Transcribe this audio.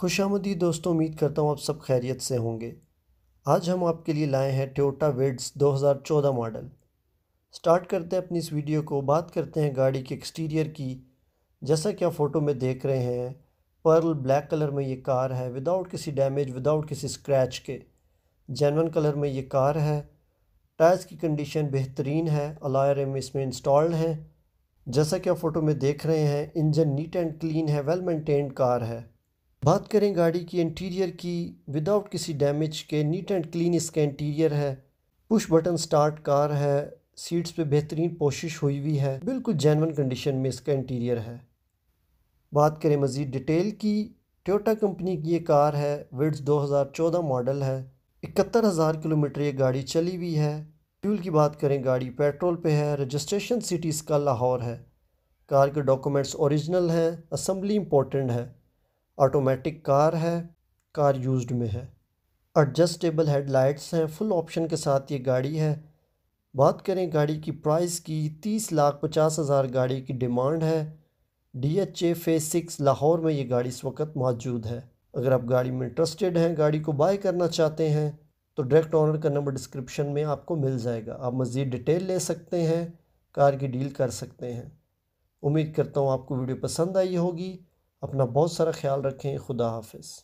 खुश आमदी दोस्तों उम्मीद करता हूँ आप सब खैरियत से होंगे आज हम आपके लिए लाए हैं टोयोटा वेड्स 2014 मॉडल स्टार्ट करते हैं अपनी इस वीडियो को बात करते हैं गाड़ी के एक्सटीरियर की जैसा कि आप फ़ोटो में देख रहे हैं पर्ल ब्लैक कलर में ये कार है विदाउट किसी डैमेज विदाउट किसी स्क्रैच के जैनवन कलर में ये कार है टायर्स की कंडीशन बेहतरीन है अलायर एम इसमें इंस्टॉल्ड हैं जैसा कि आप फ़ोटो में देख रहे हैं इंजन नीट एंड क्लीन है वेल मेंटेन्ड कार है बात करें गाड़ी की इंटीरियर की विदाउट किसी डैमेज के नीट एंड क्लीन इसका इंटीरियर है पुश बटन स्टार्ट कार है सीट्स पे बेहतरीन कोशिश हुई हुई है बिल्कुल जैनवन कंडीशन में इसका इंटीरियर है बात करें मज़ीद डिटेल की टोटा कंपनी की ये कार है विड्स 2014 मॉडल है इकहत्तर हज़ार किलोमीटर ये गाड़ी चली हुई है फ्यूल की बात करें गाड़ी पेट्रोल पे है रजिस्ट्रेशन सिटी इसका लाहौर है कार के डॉक्यूमेंट्स ओरिजिनल हैं असम्बली इम्पोर्टेंट है ऑटोमेटिक कार है कार यूज्ड में है एडजस्टेबल हेडलाइट्स हैं फुल ऑप्शन के साथ ये गाड़ी है बात करें गाड़ी की प्राइस की तीस लाख पचास हज़ार गाड़ी की डिमांड है डी एच ए फे सिक्स लाहौर में ये गाड़ी इस वक्त मौजूद है अगर आप गाड़ी में इंटरेस्टेड हैं गाड़ी को बाय करना चाहते हैं तो डायरेक्ट ऑनर का नंबर डिस्क्रिप्शन में आपको मिल जाएगा आप मज़ीद डिटेल ले सकते हैं कार की डील कर सकते हैं उम्मीद करता हूँ आपको वीडियो पसंद आई होगी अपना बहुत सारा ख्याल रखें खुदा हाफिज़